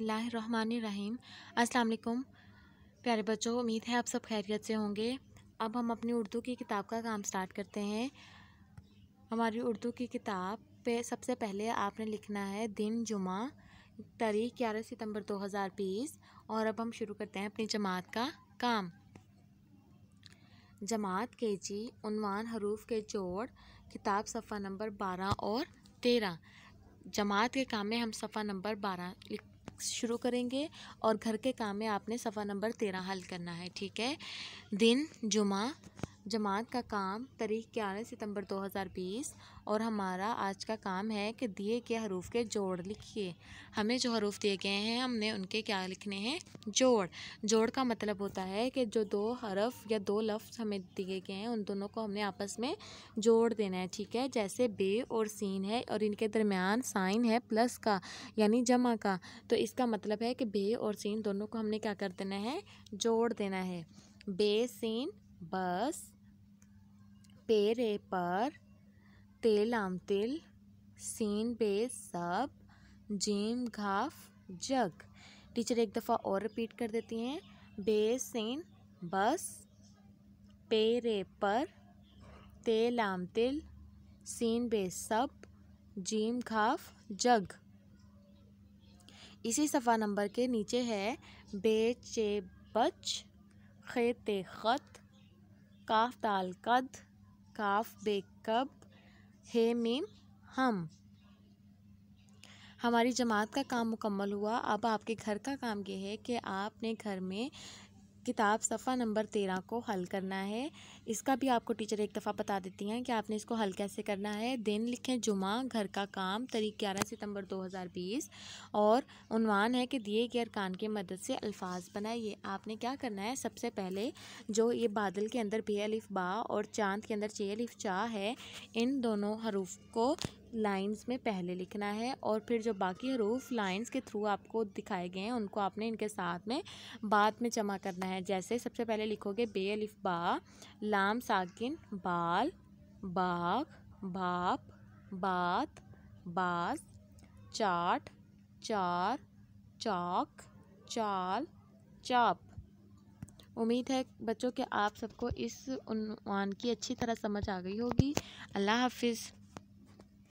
रहीम अस्सलाम वालेकुम प्यारे बच्चों उम्मीद है आप सब खैरियत से होंगे अब हम अपनी उर्दू की किताब का काम स्टार्ट करते हैं हमारी उर्दू की किताब पे सबसे पहले आपने लिखना है दिन जुमा तारीख ग्यारह सितंबर 2020 और अब हम शुरू करते हैं अपनी जमात का काम जमात के जी उनवान हरूफ के जोड़ किताब सफ़ा नंबर बारह और तेरह जमात के काम में हम सफ़ा नंबर बारह लिख शुरू करेंगे और घर के काम में आपने सफ़ा नंबर तेरह हल करना है ठीक है दिन जुमा जमात का काम तारीख ग्यारह सितंबर 2020 और हमारा आज का काम है कि दिए गए हरूफ के जोड़ लिखिए हमें जो हरूफ दिए गए हैं हमने उनके क्या लिखने हैं जोड़ जोड़ का मतलब होता है कि जो दो हरफ या दो लफ्ज़ हमें दिए गए हैं उन दोनों को हमने आपस में जोड़ देना है ठीक है जैसे बे और सीन है और इनके दरमियान साइन है प्लस का यानी जमा का तो इसका मतलब है कि बे और सीन दोनों को हमने क्या कर देना है जोड़ देना है बे सीन बस पेरे पर तेल आम तिल सीन बे सब जीम घाफ जग टीचर एक दफ़ा और रिपीट कर देती हैं बे सीन बस पेरे पर तेल तिल सीन बे सब जीम घाफ जग इसी सफ़ा नंबर के नीचे है बेचे बच खे ते खत काफ ताल कद काफ बेकब हे मीम हम हमारी जमात का काम मुकम्मल हुआ अब आपके घर का काम यह है कि आपने घर में किताब सफ़ा नंबर तेरह को हल करना है इसका भी आपको टीचर एक दफ़ा बता देती हैं कि आपने इसको हल कैसे करना है दिन लिखें जुमा घर का काम तारीख ग्यारह सितंबर 2020 और उनवान है कि दिए गए अरकान के मदद से अल्फाज बनाइए आपने क्या करना है सबसे पहले जो ये बादल के अंदर बे अलिफ बा और चांद के अंदर चे अलिफ चा है इन दोनों हरूफ को लाइंस में पहले लिखना है और फिर जो बाकी हरूफ लाइंस के थ्रू आपको दिखाए गए हैं उनको आपने इनके साथ में बाद में जमा करना है जैसे सबसे पहले लिखोगे बे अलिफ बा लाम साकिन बाल बाघ बाप बात बास चाट चार चौक चाल चाप उम्मीद है बच्चों के आप सबको इस उनवान की अच्छी तरह समझ आ गई होगी अल्लाह हाफिज़